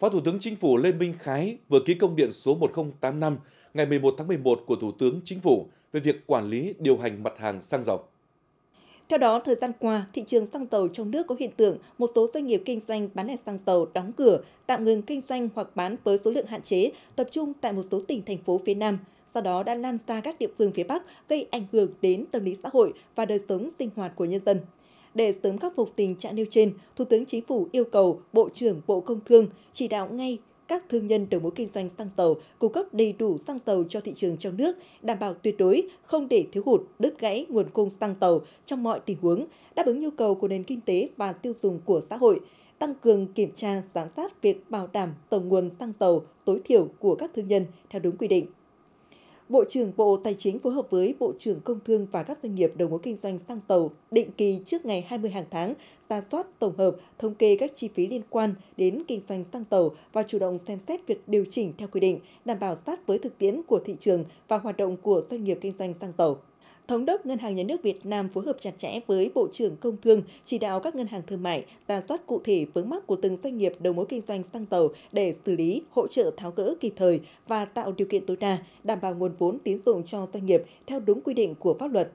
Phó Thủ tướng Chính phủ Lê Minh Khái vừa ký công điện số 1085 ngày 11 tháng 11 của Thủ tướng Chính phủ về việc quản lý điều hành mặt hàng xăng dầu. Theo đó, thời gian qua, thị trường xăng dầu trong nước có hiện tượng một số doanh nghiệp kinh doanh bán lẻ xăng dầu đóng cửa, tạm ngừng kinh doanh hoặc bán với số lượng hạn chế, tập trung tại một số tỉnh thành phố phía Nam, sau đó đã lan ra các địa phương phía Bắc, gây ảnh hưởng đến tâm lý xã hội và đời sống sinh hoạt của nhân dân. Để sớm khắc phục tình trạng nêu trên, Thủ tướng Chính phủ yêu cầu Bộ trưởng Bộ Công Thương chỉ đạo ngay các thương nhân đầu mối kinh doanh xăng dầu cung cấp đầy đủ xăng dầu cho thị trường trong nước, đảm bảo tuyệt đối không để thiếu hụt, đứt gãy nguồn cung xăng dầu trong mọi tình huống, đáp ứng nhu cầu của nền kinh tế và tiêu dùng của xã hội, tăng cường kiểm tra, giám sát việc bảo đảm tổng nguồn xăng dầu tối thiểu của các thương nhân theo đúng quy định. Bộ trưởng Bộ Tài chính phối hợp với Bộ trưởng Công Thương và các doanh nghiệp đầu mối kinh doanh xăng dầu định kỳ trước ngày 20 hàng tháng ra soát tổng hợp, thống kê các chi phí liên quan đến kinh doanh xăng dầu và chủ động xem xét việc điều chỉnh theo quy định, đảm bảo sát với thực tiễn của thị trường và hoạt động của doanh nghiệp kinh doanh xăng dầu. Thống đốc Ngân hàng Nhà nước Việt Nam phối hợp chặt chẽ với Bộ trưởng Công Thương chỉ đạo các ngân hàng thương mại ra soát cụ thể vướng mắc của từng doanh nghiệp đầu mối kinh doanh xăng dầu để xử lý, hỗ trợ tháo gỡ kịp thời và tạo điều kiện tối đa đảm bảo nguồn vốn tín dụng cho doanh nghiệp theo đúng quy định của pháp luật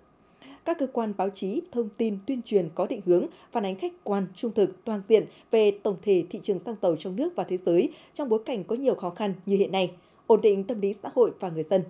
các cơ quan báo chí thông tin tuyên truyền có định hướng phản ánh khách quan trung thực toàn diện về tổng thể thị trường xăng dầu trong nước và thế giới trong bối cảnh có nhiều khó khăn như hiện nay ổn định tâm lý xã hội và người dân